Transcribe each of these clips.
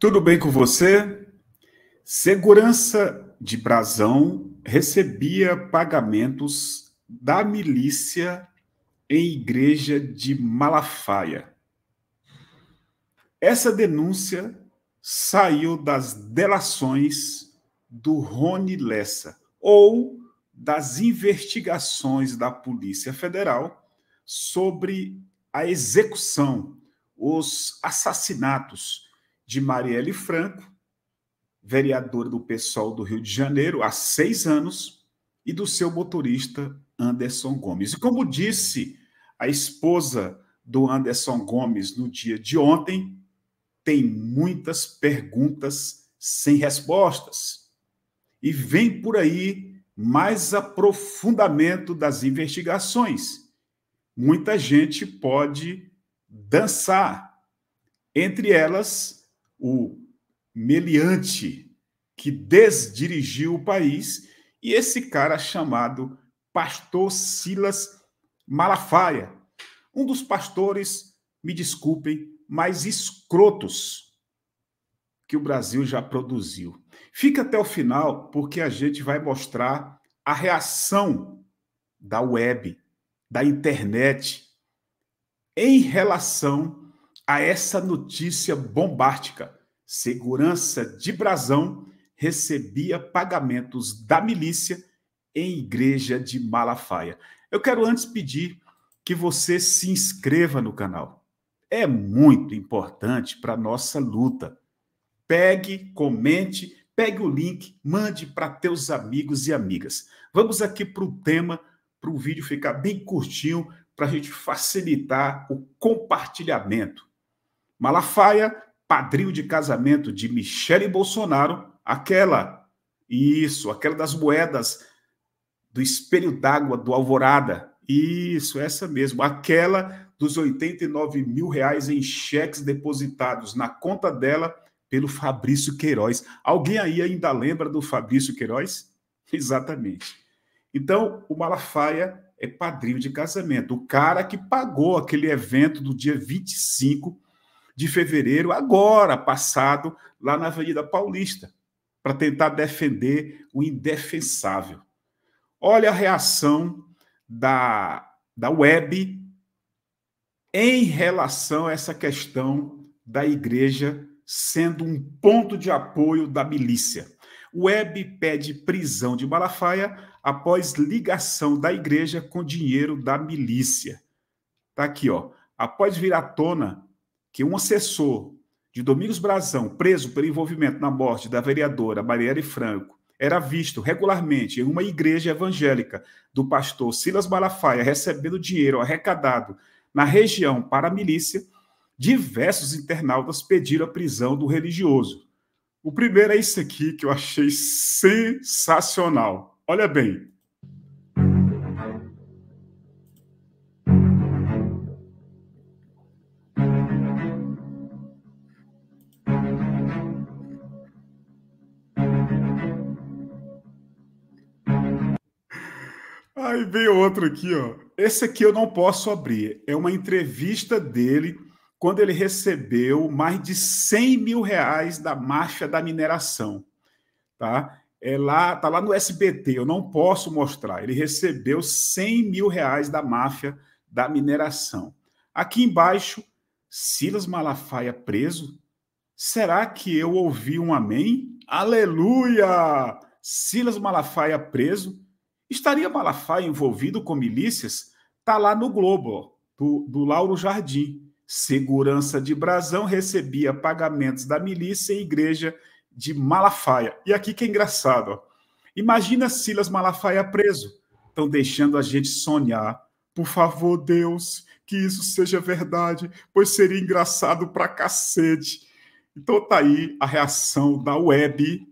Tudo bem com você? Segurança de Brasão recebia pagamentos da milícia em igreja de Malafaia. Essa denúncia saiu das delações do Rony Lessa ou das investigações da Polícia Federal sobre a execução, os assassinatos de Marielle Franco, vereadora do PSOL do Rio de Janeiro, há seis anos, e do seu motorista Anderson Gomes. E como disse a esposa do Anderson Gomes no dia de ontem, tem muitas perguntas sem respostas. E vem por aí mais aprofundamento das investigações. Muita gente pode dançar, entre elas o meliante que desdirigiu o país e esse cara chamado Pastor Silas Malafaia, um dos pastores, me desculpem, mais escrotos que o Brasil já produziu. Fica até o final, porque a gente vai mostrar a reação da web, da internet, em relação a essa notícia bombástica. Segurança de Brasão recebia pagamentos da milícia em igreja de Malafaia. Eu quero antes pedir que você se inscreva no canal. É muito importante para nossa luta. Pegue, comente, pegue o link, mande para teus amigos e amigas. Vamos aqui para o tema, para o vídeo ficar bem curtinho, para a gente facilitar o compartilhamento Malafaia, padrinho de casamento de Michele Bolsonaro, aquela, isso, aquela das moedas do espelho d'água do Alvorada, isso, essa mesmo, aquela dos 89 mil reais em cheques depositados na conta dela pelo Fabrício Queiroz. Alguém aí ainda lembra do Fabrício Queiroz? Exatamente. Então, o Malafaia é padrinho de casamento, o cara que pagou aquele evento do dia 25 de fevereiro, agora passado, lá na Avenida Paulista, para tentar defender o indefensável. Olha a reação da, da web em relação a essa questão da igreja sendo um ponto de apoio da milícia. Web pede prisão de Malafaia após ligação da igreja com dinheiro da milícia. Tá aqui, ó. Após vir à tona que um assessor de Domingos Brazão, preso pelo envolvimento na morte da vereadora Marielle Franco, era visto regularmente em uma igreja evangélica do pastor Silas Malafaia recebendo dinheiro arrecadado na região para a milícia, diversos internautas pediram a prisão do religioso. O primeiro é esse aqui que eu achei sensacional. Olha bem. Aí veio outro aqui, ó. Esse aqui eu não posso abrir. É uma entrevista dele quando ele recebeu mais de 100 mil reais da marcha da mineração, tá? É lá, tá lá no SBT. Eu não posso mostrar. Ele recebeu 100 mil reais da máfia da mineração. Aqui embaixo, Silas Malafaia preso. Será que eu ouvi um amém? Aleluia! Silas Malafaia preso Estaria Malafaia envolvido com milícias? Tá lá no Globo, do, do Lauro Jardim. Segurança de Brasão recebia pagamentos da milícia e igreja de Malafaia. E aqui que é engraçado. Ó. Imagina Silas Malafaia preso. Estão deixando a gente sonhar. Por favor, Deus, que isso seja verdade, pois seria engraçado pra cacete. Então tá aí a reação da web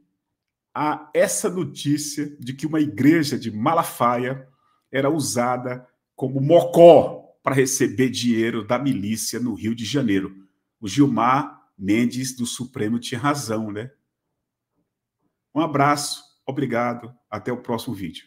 a essa notícia de que uma igreja de Malafaia era usada como mocó para receber dinheiro da milícia no Rio de Janeiro. O Gilmar Mendes do Supremo tinha razão, né? Um abraço, obrigado, até o próximo vídeo.